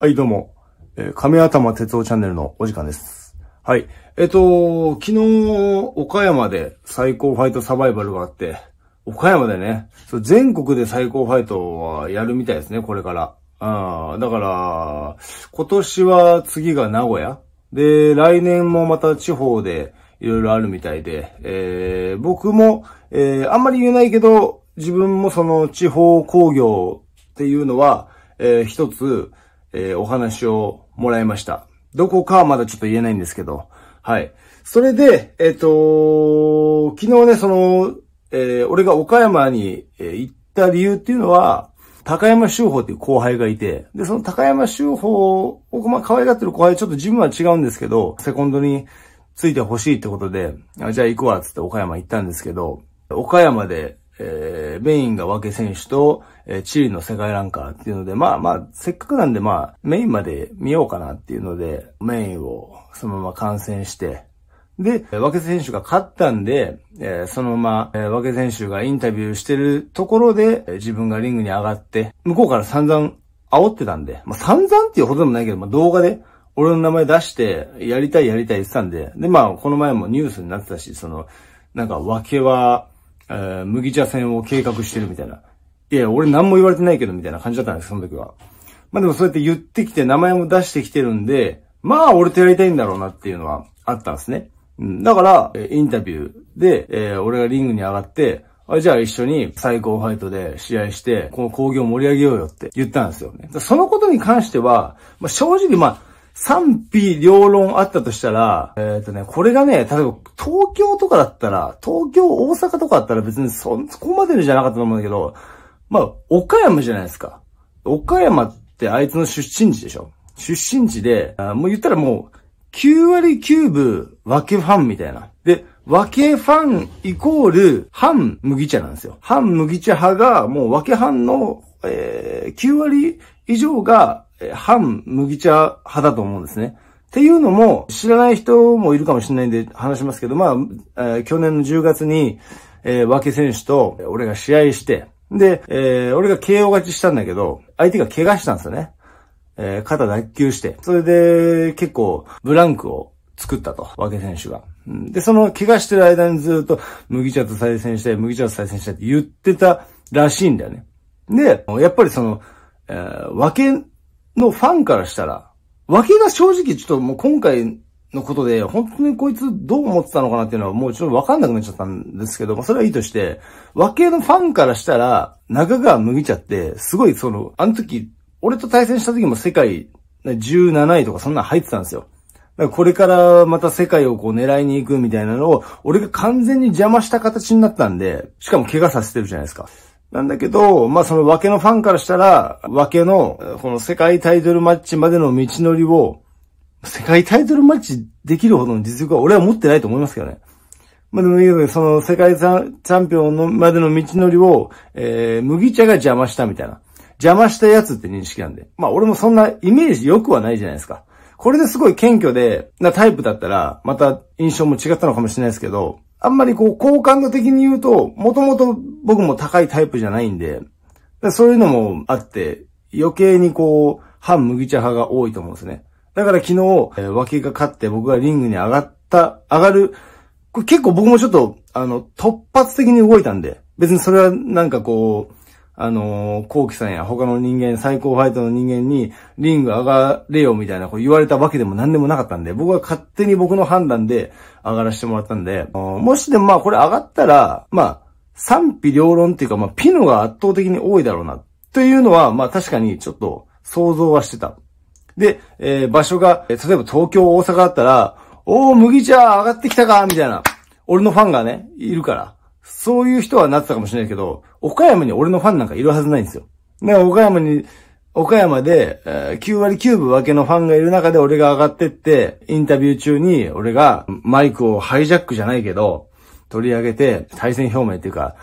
はい、どうも。えー、亀頭哲夫チャンネルのお時間です。はい。えっ、ー、と、昨日、岡山で最高ファイトサバイバルがあって、岡山でね、そ全国で最高ファイトはやるみたいですね、これから。ああ、だから、今年は次が名古屋。で、来年もまた地方でいろいろあるみたいで、えー、僕も、えー、あんまり言えないけど、自分もその地方工業っていうのは、えー、一つ、えー、お話をもらいました。どこかはまだちょっと言えないんですけど、はい。それで、えっ、ー、と昨日ね、その、えー、俺が岡山に、え行った理由っていうのは、高山修法っていう後輩がいて、で、その高山修法を、まあ、可愛がってる後輩、ちょっと自分は違うんですけど、セコンドについてほしいってことで、あじゃあ行くわ、つって岡山行ったんですけど、岡山で、えー、メインが分け選手と、えー、チリの世界ランカーっていうので、まあまあ、せっかくなんでまあ、メインまで見ようかなっていうので、メインをそのまま観戦して、で、わけ選手が勝ったんで、えー、そのまま、えー、和選手がインタビューしてるところで、えー、自分がリングに上がって、向こうから散々煽ってたんで、まあ、散々っていうほどでもないけど、まあ、動画で、俺の名前出して、やりたいやりたい言ってたんで、で、まあ、この前もニュースになってたし、その、なんか、わけは、えー、麦茶戦を計画してるみたいな。いや、俺何も言われてないけど、みたいな感じだったんです、その時は。まあでもそうやって言ってきて、名前も出してきてるんで、まあ俺とやりたいんだろうなっていうのはあったんですね。うん、だから、インタビューで、えー、俺がリングに上がって、あじゃあ一緒に最高ファイトで試合して、この工業盛り上げようよって言ったんですよね。そのことに関しては、まあ、正直まあ、賛否両論あったとしたら、えっ、ー、とね、これがね、例えば東京とかだったら、東京、大阪とかだったら別にそ、そこまでじゃなかったと思うんだけど、まあ、岡山じゃないですか。岡山ってあいつの出身地でしょ出身地で、あもう言ったらもう、9割9分、けファンみたいな。で、分けファンイコール、反麦茶なんですよ。反麦茶派が、もう分けファンの、えー、9割以上が、反麦茶派だと思うんですね。っていうのも、知らない人もいるかもしれないんで話しますけど、まあ、えー、去年の10月に、えー、分け選手と、俺が試合して、で、えー、俺が KO 勝ちしたんだけど、相手が怪我したんですよね。えー、肩脱臼して。それで、結構、ブランクを作ったと、和け選手が。で、その怪我してる間にずっと、麦茶と再戦したい、麦茶と再戦したいって言ってたらしいんだよね。で、やっぱりその、えー、和のファンからしたら、和けが正直ちょっともう今回のことで、本当にこいつどう思ってたのかなっていうのはもうちょっとわかんなくなっちゃったんですけど、まあそれはいいとして、和系のファンからしたら、中川麦茶って、すごいその、あの時、俺と対戦した時も世界17位とかそんな入ってたんですよ。だからこれからまた世界をこう狙いに行くみたいなのを、俺が完全に邪魔した形になったんで、しかも怪我させてるじゃないですか。なんだけど、まあ、その和けのファンからしたら、和けの、この世界タイトルマッチまでの道のりを、世界タイトルマッチできるほどの実力は俺は持ってないと思いますけどね。まあでもいいけその世界チャンピオンのまでの道のりを、えー、麦茶が邪魔したみたいな。邪魔したやつって認識なんで。まあ俺もそんなイメージ良くはないじゃないですか。これですごい謙虚で、なタイプだったら、また印象も違ったのかもしれないですけど、あんまりこう、好感度的に言うと、もともと僕も高いタイプじゃないんで、そういうのもあって、余計にこう、反麦茶派が多いと思うんですね。だから昨日、えー、脇が勝って僕がリングに上がった、上がる、これ結構僕もちょっと、あの、突発的に動いたんで、別にそれはなんかこう、あのー、コウキさんや他の人間、最高ファイトの人間に、リング上がれよみたいなこう言われたわけでも何でもなかったんで、僕は勝手に僕の判断で上がらせてもらったんで、もしでもまあこれ上がったら、まあ、賛否両論っていうか、まあ、ピノが圧倒的に多いだろうな、というのは、まあ確かにちょっと想像はしてた。で、えー、場所が、例えば東京、大阪だったら、おー、麦茶上がってきたかみたいな。俺のファンがね、いるから。そういう人はなってたかもしれないけど、岡山に俺のファンなんかいるはずないんですよ。だから岡山に、岡山で、えー、9割9分分けのファンがいる中で俺が上がってって、インタビュー中に俺がマイクをハイジャックじゃないけど、取り上げて、対戦表明っていうか、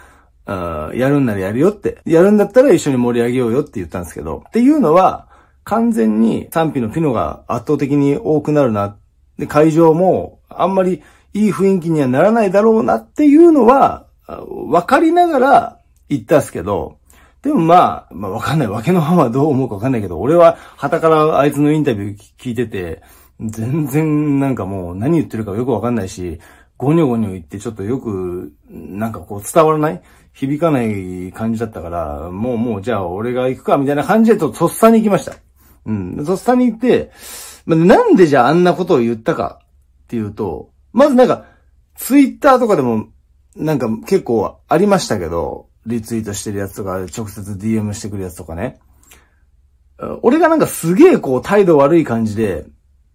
やるんならやるよって。やるんだったら一緒に盛り上げようよって言ったんですけど。っていうのは、完全に賛否のピノが圧倒的に多くなるな。で、会場もあんまりいい雰囲気にはならないだろうなっていうのは、わかりながら言ったっすけど、でもまあ、まあわかんない。わけのままどう思うかわかんないけど、俺は旗からあいつのインタビュー聞いてて、全然なんかもう何言ってるかよくわかんないし、ゴニョゴニョ言ってちょっとよく、なんかこう伝わらない響かない感じだったから、もうもうじゃあ俺が行くかみたいな感じでととっさに行きました。うん。とっさに言って、ま、なんでじゃああんなことを言ったかっていうと、まずなんか、ツイッターとかでも、なんか結構ありましたけど、リツイートしてるやつとか、直接 DM してくるやつとかね。俺がなんかすげえこう態度悪い感じで、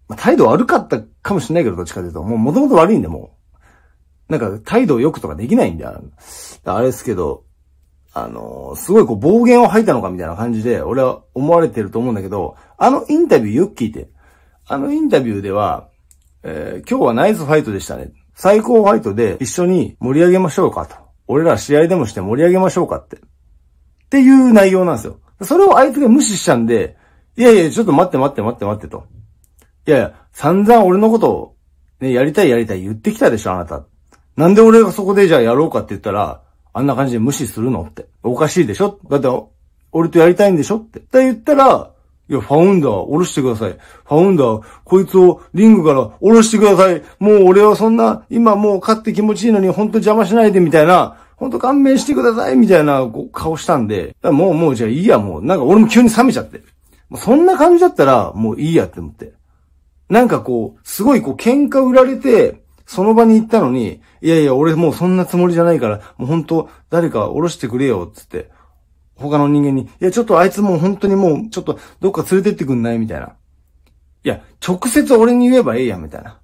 まあ、態度悪かったかもしれないけど、どっちかというと、もう元々悪いんで、もう。なんか態度良くとかできないんだよ。あれですけど、あの、すごいこう暴言を吐いたのかみたいな感じで、俺は思われてると思うんだけど、あのインタビューよく聞いて、あのインタビューでは、えー、今日はナイスファイトでしたね。最高ファイトで一緒に盛り上げましょうかと。俺ら試合でもして盛り上げましょうかって。っていう内容なんですよ。それを相手が無視しちうんで、いやいや、ちょっと待って待って待って待ってと。いやいや、散々俺のことを、ね、やりたいやりたい言ってきたでしょ、あなた。なんで俺がそこでじゃあやろうかって言ったら、あんな感じで無視するのって。おかしいでしょだって、俺とやりたいんでしょって。って言ったら、いや、ファウンダー、おろしてください。ファウンダー、こいつをリングからおろしてください。もう俺はそんな、今もう勝って気持ちいいのに、ほんと邪魔しないで、みたいな、ほんと勘弁してください、みたいな顔したんで、もうもうじゃあいいや、もう。なんか俺も急に冷めちゃって。そんな感じだったら、もういいやって思って。なんかこう、すごいこう喧嘩売られて、その場に行ったのに、いやいや、俺もうそんなつもりじゃないから、もう本当誰か降ろしてくれよ、つって、他の人間に、いや、ちょっとあいつもう本当にもう、ちょっとどっか連れてってくんないみたいな。いや、直接俺に言えばええやん、みたいな。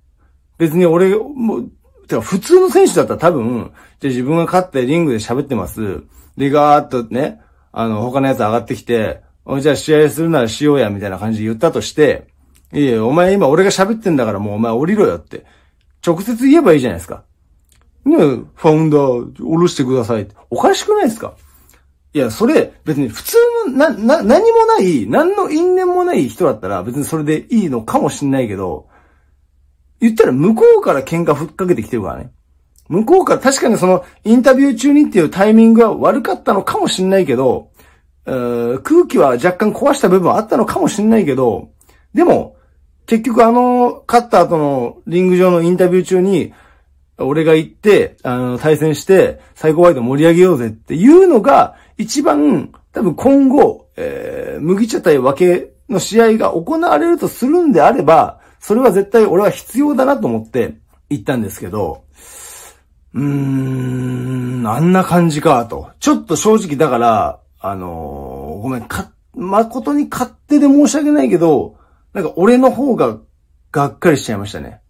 別に俺、もう、てか普通の選手だったら多分、じゃ自分が勝ってリングで喋ってます。で、ガーっとね、あの、他のやつ上がってきて、じゃあ試合するならしようや、みたいな感じで言ったとして、いやいやお前今俺が喋ってんだからもうお前降りろよって直接言えばいいじゃないですか。ねファウンダー、おろしてください。おかしくないですかいや、それ、別に普通の、な、な、何もない、何の因縁もない人だったら、別にそれでいいのかもしんないけど、言ったら向こうから喧嘩ふっかけてきてるからね。向こうから、確かにその、インタビュー中にっていうタイミングは悪かったのかもしんないけど、空気は若干壊した部分はあったのかもしんないけど、でも、結局あの、勝った後のリング上のインタビュー中に、俺が行って、あの、対戦して、最高ワイド盛り上げようぜっていうのが、一番、多分今後、えー、麦茶対分けの試合が行われるとするんであれば、それは絶対俺は必要だなと思って行ったんですけど、うーん、あんな感じかと。ちょっと正直だから、あのー、ごめん、か、誠に勝手で申し訳ないけど、なんか俺の方ががっかりしちゃいましたね。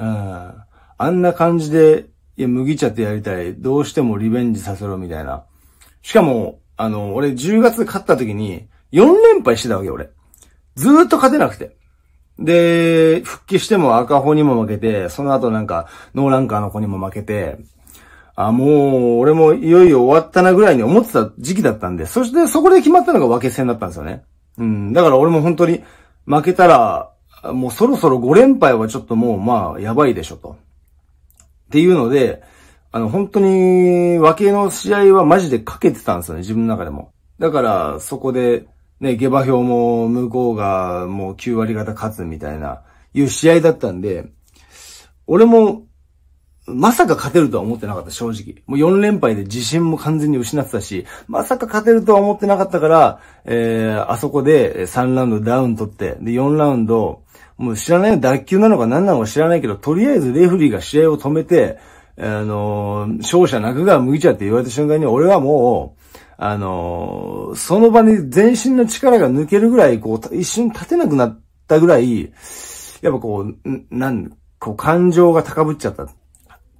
うん。あんな感じで、いや、麦茶ってやりたい。どうしてもリベンジさせろみたいな。しかも、あの、俺10月勝った時に4連敗してたわけ、俺。ずーっと勝てなくて。で、復帰しても赤穂にも負けて、その後なんか、ノーランカーの子にも負けて、あ、もう、俺もいよいよ終わったなぐらいに思ってた時期だったんで、そしてそこで決まったのが分け戦だったんですよね。うん、だから俺も本当に、負けたら、もうそろそろ5連敗はちょっともうまあやばいでしょと。っていうので、あの本当に分けの試合はマジでかけてたんですよね、自分の中でも。だからそこで、ね、下馬評も向こうがもう9割方勝つみたいな、いう試合だったんで、俺もまさか勝てるとは思ってなかった、正直。もう4連敗で自信も完全に失ってたし、まさか勝てるとは思ってなかったから、えー、あそこで3ラウンドダウン取って、で、4ラウンド、もう知らないよ、脱臼なのか何なのか知らないけど、とりあえずレフリーが試合を止めて、あのー、勝者くが向いちゃって言われた瞬間に、俺はもう、あのー、その場に全身の力が抜けるぐらい、こう、一瞬立てなくなったぐらい、やっぱこう、なん、こう感情が高ぶっちゃった。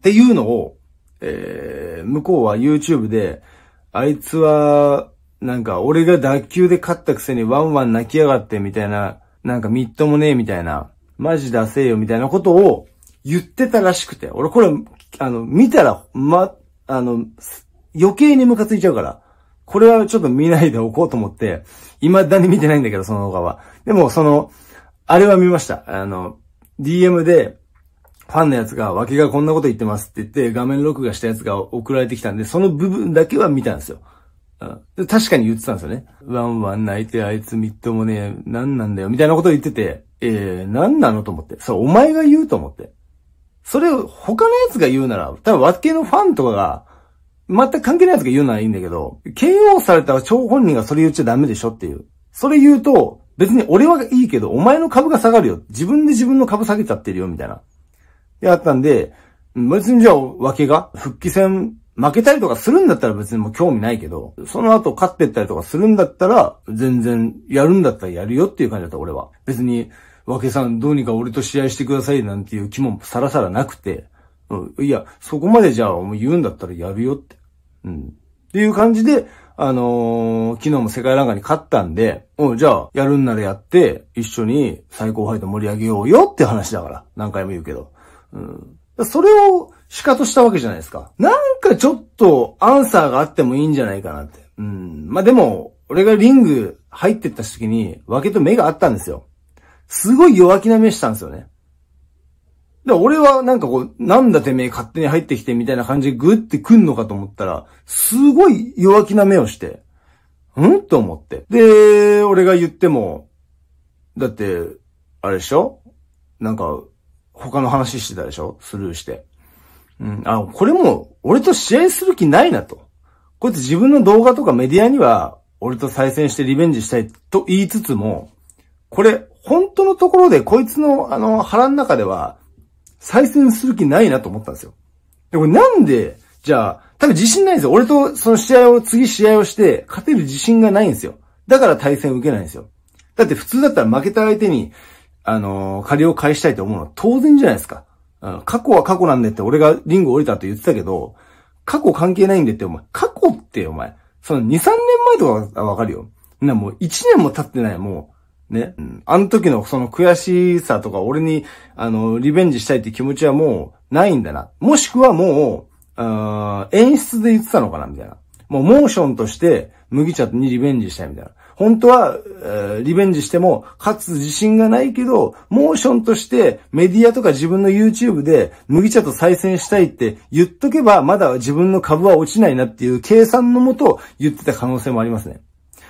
っていうのを、えー、向こうは YouTube で、あいつは、なんか、俺が脱臼で勝ったくせにワンワン泣きやがってみたいな、なんかみっともねえみたいな、マジ出せよみたいなことを言ってたらしくて。俺これ、あの、見たら、ま、あの、余計にムカついちゃうから。これはちょっと見ないでおこうと思って、未だに見てないんだけど、その動画は。でも、その、あれは見ました。あの、DM で、ファンのやつが、脇がこんなこと言ってますって言って、画面録画したやつが送られてきたんで、その部分だけは見たんですよ。うん、確かに言ってたんですよね。ワンワン泣いて、あいつみっともねえ、なんなんだよ、みたいなこと言ってて、えー、何なのと思って。そう、お前が言うと思って。それを他のやつが言うなら、多分脇のファンとかが、全く関係ないやつが言うならいいんだけど、KO された超本人がそれ言っちゃダメでしょっていう。それ言うと、別に俺はいいけど、お前の株が下がるよ。自分で自分の株下げちゃってるよ、みたいな。であったんで、別にじゃあ、分けが、復帰戦負けたりとかするんだったら別にもう興味ないけど、その後勝ってったりとかするんだったら、全然やるんだったらやるよっていう感じだった俺は。別に、わけさんどうにか俺と試合してくださいなんていう気もさらさらなくて、うん、いや、そこまでじゃあもう言うんだったらやるよって。うん。っていう感じで、あのー、昨日も世界ランカーに勝ったんで、うん、じゃあ、やるんならやって、一緒に最高配と盛り上げようよって話だから。何回も言うけど。うん。それを仕方したわけじゃないですか。なんかちょっとアンサーがあってもいいんじゃないかなって。うん。まあ、でも、俺がリング入ってった時に、分けと目があったんですよ。すごい弱気な目したんですよね。で、俺はなんかこう、なんだてめえ勝手に入ってきてみたいな感じでグッてくんのかと思ったら、すごい弱気な目をして、んと思って。で、俺が言っても、だって、あれでしょなんか、他の話してたでしょスルーして。うん、あこれも、俺と試合する気ないなと。こうやって自分の動画とかメディアには、俺と再戦してリベンジしたいと言いつつも、これ、本当のところでこいつの、あの、腹の中では、再戦する気ないなと思ったんですよ。で、これなんで、じゃあ、多分自信ないんですよ。俺とその試合を、次試合をして、勝てる自信がないんですよ。だから対戦受けないんですよ。だって普通だったら負けた相手に、あの借りを返したいと思うのは当然じゃないですか。うん、過去は過去なんでって俺がリング降りたって言ってたけど、過去関係ないんでってお前、過去ってお前、その2、3年前とかはわかるよ。な、もう1年も経ってない、もう。ね。うん。あの時のその悔しさとか俺に、あの、リベンジしたいって気持ちはもうないんだな。もしくはもう、うん、演出で言ってたのかな、みたいな。もうモーションとして麦茶にリベンジしたいみたいな。本当は、えー、リベンジしても勝つ自信がないけど、モーションとしてメディアとか自分の YouTube で麦茶と再戦したいって言っとけば、まだ自分の株は落ちないなっていう計算のもと言ってた可能性もありますね。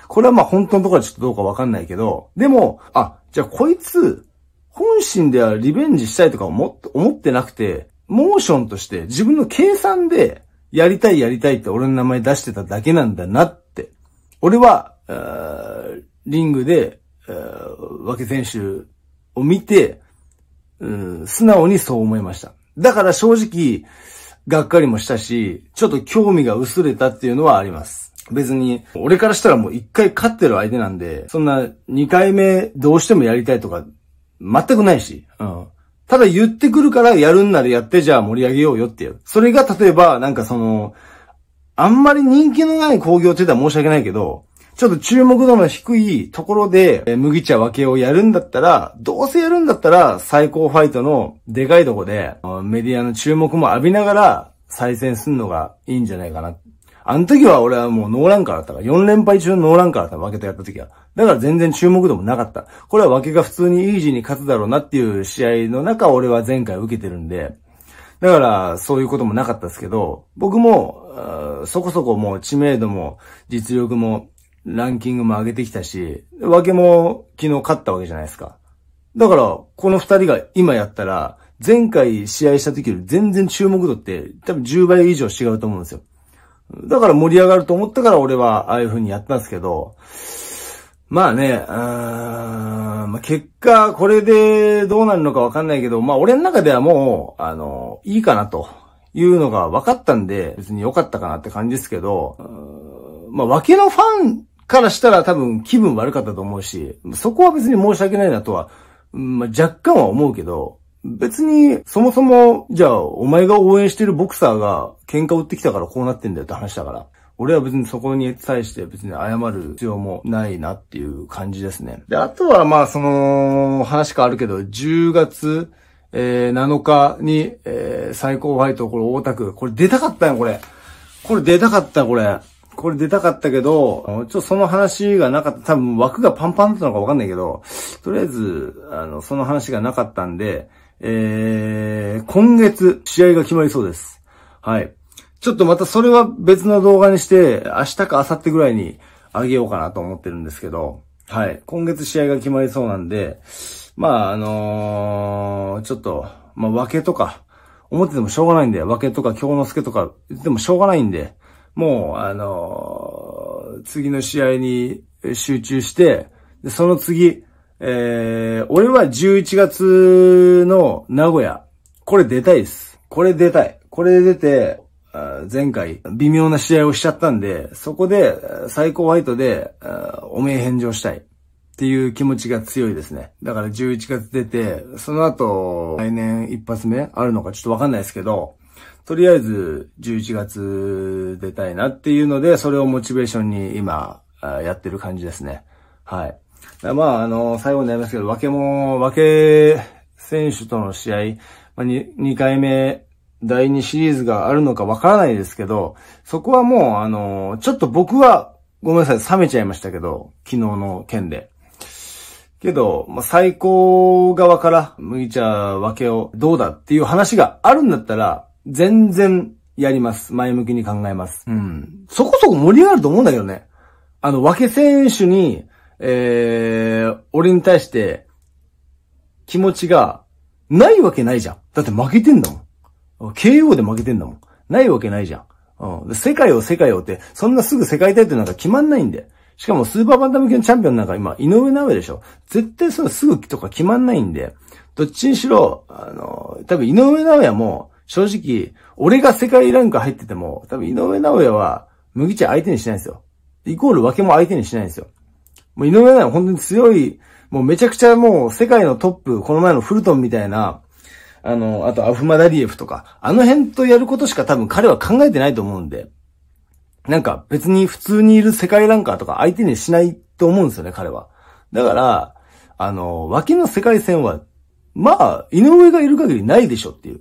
これはまあ本当のところはちょっとどうかわかんないけど、でも、あ、じゃあこいつ、本心ではリベンジしたいとか思ってなくて、モーションとして自分の計算でやりたいやりたいって俺の名前出してただけなんだなって、俺はリングで、け選手を見て、うん、素直にそう思いました。だから正直、がっかりもしたし、ちょっと興味が薄れたっていうのはあります。別に、俺からしたらもう一回勝ってる相手なんで、そんな二回目どうしてもやりたいとか、全くないし、うん。ただ言ってくるからやるんならやってじゃあ盛り上げようよっていう。それが例えば、なんかその、あんまり人気のない工業って言ったら申し訳ないけど、ちょっと注目度の低いところで、え麦茶分けをやるんだったら、どうせやるんだったら、最高ファイトのでかいとこで、メディアの注目も浴びながら、再戦すんのがいいんじゃないかな。あの時は俺はもうノーランカーだったから、4連敗中のノーランカーだった分けとやった時は。だから全然注目度もなかった。これは分けが普通にイージーに勝つだろうなっていう試合の中、俺は前回受けてるんで。だから、そういうこともなかったですけど、僕も、そこそこもう知名度も実力もランキングも上げてきたし、わけも昨日勝ったわけじゃないですか。だから、この二人が今やったら、前回試合した時より全然注目度って多分10倍以上違うと思うんですよ。だから盛り上がると思ったから俺はああいう風にやったんですけど、まあね、あまあ、結果これでどうなるのかわかんないけど、まあ俺の中ではもう、あの、いいかなというのが分かったんで、別に良かったかなって感じですけど、まあ、わけのファンからしたら多分気分悪かったと思うし、そこは別に申し訳ないなとは、まあ、若干は思うけど、別に、そもそも、じゃあ、お前が応援してるボクサーが喧嘩売ってきたからこうなってんだよって話だから。俺は別にそこに対して別に謝る必要もないなっていう感じですね。で、あとはまあその、話変わるけど、10月、えー、7日に、えー、最高ファイト、これ大田区。これ出たかったよ、これ。これ出たかった、これ。これ出たかったけど、ちょっとその話がなかった。多分枠がパンパンだったのかわかんないけど、とりあえず、あの、その話がなかったんで、えー、今月、試合が決まりそうです。はい。ちょっとまたそれは別の動画にして、明日か明後日ぐらいにあげようかなと思ってるんですけど、はい。今月試合が決まりそうなんで、まあ、あのー、ちょっと、まあ、分けとか、思っててもしょうがないんで、分けとか京之助とか、でもしょうがないんで、もう、あのー、次の試合に集中して、でその次、えー、俺は11月の名古屋。これ出たいです。これ出たい。これ出て、前回微妙な試合をしちゃったんで、そこで最高ワイトでおめえ返上したいっていう気持ちが強いですね。だから11月出て、その後来年一発目あるのかちょっとわかんないですけど、とりあえず11月出たいなっていうので、それをモチベーションに今、やってる感じですね。はい。まあ、あの、最後になりますけど、分けも、分け選手との試合、まあ、2, 2回目、第2シリーズがあるのかわからないですけど、そこはもう、あの、ちょっと僕は、ごめんなさい、冷めちゃいましたけど、昨日の件で。けど、まあ、最高側から麦茶分けをどうだっていう話があるんだったら、全然やります。前向きに考えます。うん。そこそこ盛り上がると思うんだけどね。あの、分け選手に、えー、俺に対して、気持ちが、ないわけないじゃん。だって負けてんだもん。KO で負けてんだもん。ないわけないじゃん。うん。世界を世界をって、そんなすぐ世界大てなんか決まんないんで。しかもスーパーバンタム級のチャンピオンなんか今、井上直でしょ。絶対そのすぐとか決まんないんで。どっちにしろ、あの、多分井上直弥も、正直、俺が世界ランク入ってても、多分井上直也は、麦茶相手にしないんですよ。イコール分けも相手にしないんですよ。もう井上直也は本当に強い、もうめちゃくちゃもう世界のトップ、この前のフルトンみたいな、あの、あとアフマダリエフとか、あの辺とやることしか多分彼は考えてないと思うんで、なんか別に普通にいる世界ランカーとか相手にしないと思うんですよね、彼は。だから、あの、脇の世界戦は、まあ、井上がいる限りないでしょっていう。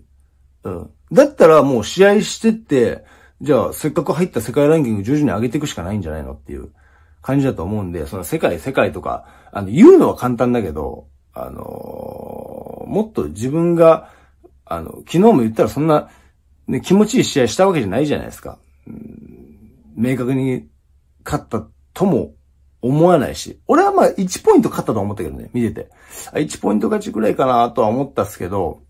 うん。だったらもう試合してって、じゃあせっかく入った世界ランキング徐々に上げていくしかないんじゃないのっていう感じだと思うんで、その世界世界とか、あの、言うのは簡単だけど、あのー、もっと自分が、あの、昨日も言ったらそんな、ね、気持ちいい試合したわけじゃないじゃないですか。うん、明確に勝ったとも思わないし。俺はまあ1ポイント勝ったと思ったけどね、見てて。1ポイント勝ちくらいかなとは思ったっすけど、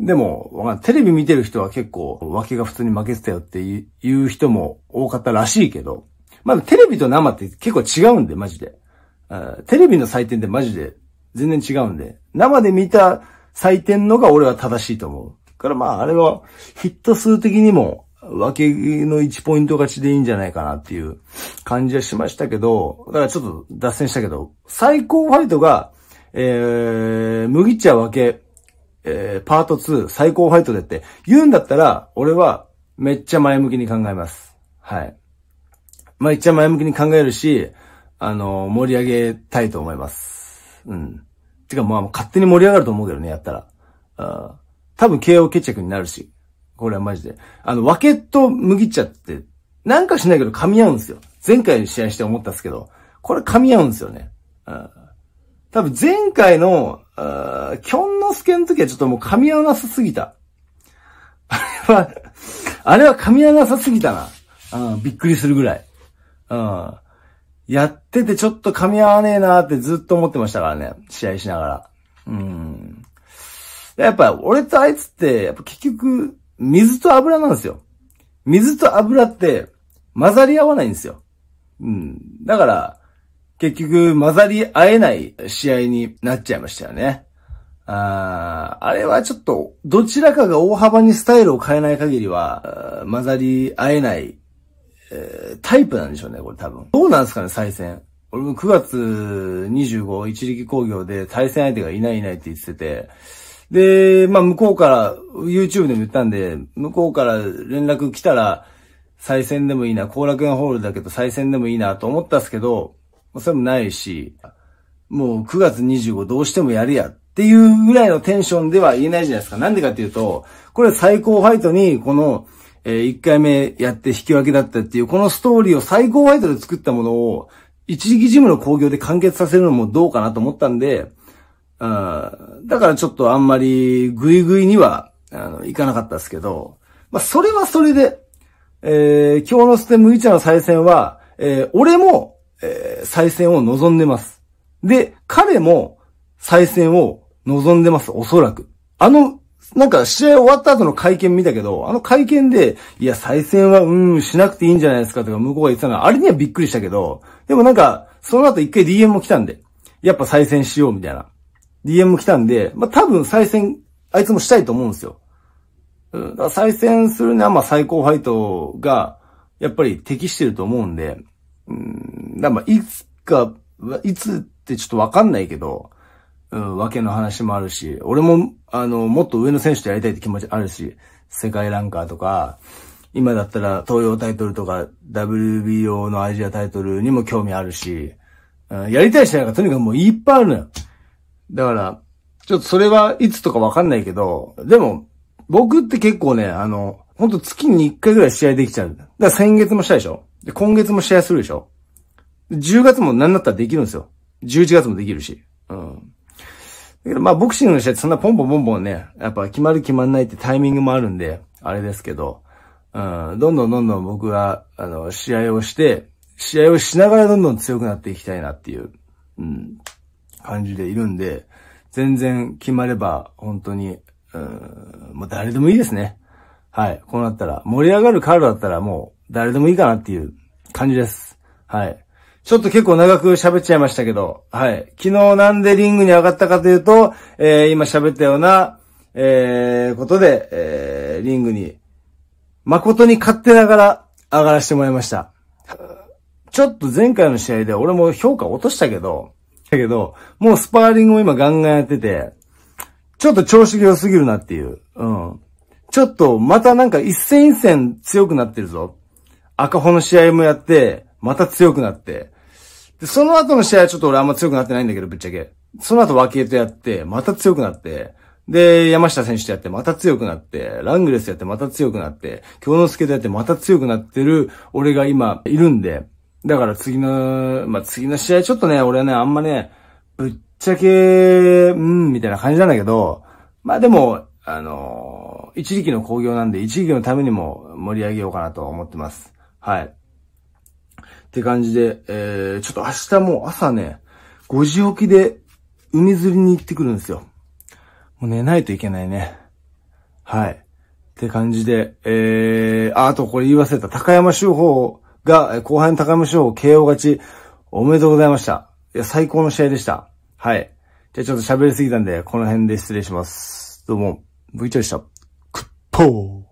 でも、テレビ見てる人は結構、けが普通に負けてたよっていう人も多かったらしいけど、まあテレビと生って結構違うんで、マジで。テレビの採点ってマジで全然違うんで、生で見た採点のが俺は正しいと思う。からまああれはヒット数的にも分けの1ポイント勝ちでいいんじゃないかなっていう感じはしましたけど、だからちょっと脱線したけど、最高ファイトが、えー、麦茶分け、えー、パート2最高ファイトでって言うんだったら、俺はめっちゃ前向きに考えます。はい。まあ、一応前向きに考えるし、あのー、盛り上げたいと思います。うん。てか、まあ、勝手に盛り上がると思うけどね、やったら。あ多分 KO 決着になるし。これはマジで。あの、分けと麦茶って、なんかしないけど噛み合うんですよ。前回試合して思ったんですけど、これ噛み合うんですよね。うん。多分前回のあキョンのすけの時はちょっともう噛み合わなさすぎた。あれは、あれは噛み合わなさすぎたな。うん、びっくりするぐらい。うん。やっててちょっと噛み合わねえなーってずっと思ってましたからね。試合しながら。うん。やっぱ、俺とあいつって、やっぱ結局、水と油なんですよ。水と油って混ざり合わないんですよ。うん。だから、結局混ざり合えない試合になっちゃいましたよね。ああれはちょっと、どちらかが大幅にスタイルを変えない限りは、混ざり合えない、えー、タイプなんでしょうね、これ多分。どうなんですかね、再戦。俺も9月25、一力工業で対戦相手がいないいないって言ってて、で、まあ向こうから、YouTube でも言ったんで、向こうから連絡来たら、再戦でもいいな、後楽園ホールだけど再戦でもいいなと思ったんすけど、それもないし、もう9月25どうしてもやるやっていうぐらいのテンションでは言えないじゃないですか。なんでかっていうと、これ最高ファイトにこの、えー、1回目やって引き分けだったっていう、このストーリーを最高ファイトで作ったものを、一時期ジムの興行で完結させるのもどうかなと思ったんで、うん、だからちょっとあんまりグイグイには、あの、いかなかったですけど、まあ、それはそれで、えー、今日のステムイチャの再戦は、えー、俺もえー、再選を望んでます。で、彼も再選を望んでます、おそらく。あの、なんか試合終わった後の会見見たけど、あの会見で、いや、再選は、うん、しなくていいんじゃないですかとか向こうが言ってたのは、あれにはびっくりしたけど、でもなんか、その後一回 DM も来たんで、やっぱ再選しようみたいな。DM も来たんで、まあ、多分再選、あいつもしたいと思うんですよ。うん、だから再選するには、ま最高ファイトが、やっぱり適してると思うんで、うん、だまあ、いつか、いつってちょっとわかんないけど、うん、わけの話もあるし、俺も、あの、もっと上の選手とやりたいって気持ちあるし、世界ランカーとか、今だったら東洋タイトルとか WBO のアジアタイトルにも興味あるし、うん、やりたい試合がとにかくもういっぱいあるのよ。だから、ちょっとそれはいつとかわかんないけど、でも、僕って結構ね、あの、ほんと月に1回ぐらい試合できちゃう。だから先月もしたでしょで、今月も試合するでしょ ?10 月も何だったらできるんですよ。11月もできるし。うん。だけどまあボクシングの試合ってそんなポンポンポンポンね、やっぱ決まる決まんないってタイミングもあるんで、あれですけど、うん、どんどんどんどん僕は、あの、試合をして、試合をしながらどんどん強くなっていきたいなっていう、うん、感じでいるんで、全然決まれば、本当に、うん、もう誰でもいいですね。はい。こうなったら、盛り上がるカードだったらもう、誰でもいいかなっていう感じです。はい。ちょっと結構長く喋っちゃいましたけど、はい。昨日なんでリングに上がったかというと、えー、今喋ったような、えー、ことで、えー、リングに、誠に勝手ながら上がらせてもらいました。ちょっと前回の試合で俺も評価落としたけど、だけど、もうスパーリングも今ガンガンやってて、ちょっと調子が良すぎるなっていう。うん。ちょっとまたなんか一戦一戦強くなってるぞ。赤穂の試合もやって、また強くなって。で、その後の試合はちょっと俺あんま強くなってないんだけど、ぶっちゃけ。その後脇江とやって、また強くなって。で、山下選手とやってまた強くなって、ラングレスやってまた強くなって、京之助とやってまた強くなってる俺が今いるんで、だから次の、まあ、次の試合ちょっとね、俺はね、あんまね、ぶっちゃけ、うん、みたいな感じなんだけど、まあ、でも、あのー一時期の興行なんで、一時期のためにも盛り上げようかなと思ってます。はい。って感じで、えー、ちょっと明日も朝ね、5時起きで海釣りに行ってくるんですよ。もう寝ないといけないね。はい。って感じで、えー、あ、あとこれ言わせた。高山修法が、後半高山修法 KO 勝ち、おめでとうございました。いや、最高の試合でした。はい。じゃあちょっと喋りすぎたんで、この辺で失礼します。どうも、V チ r でした。Pull.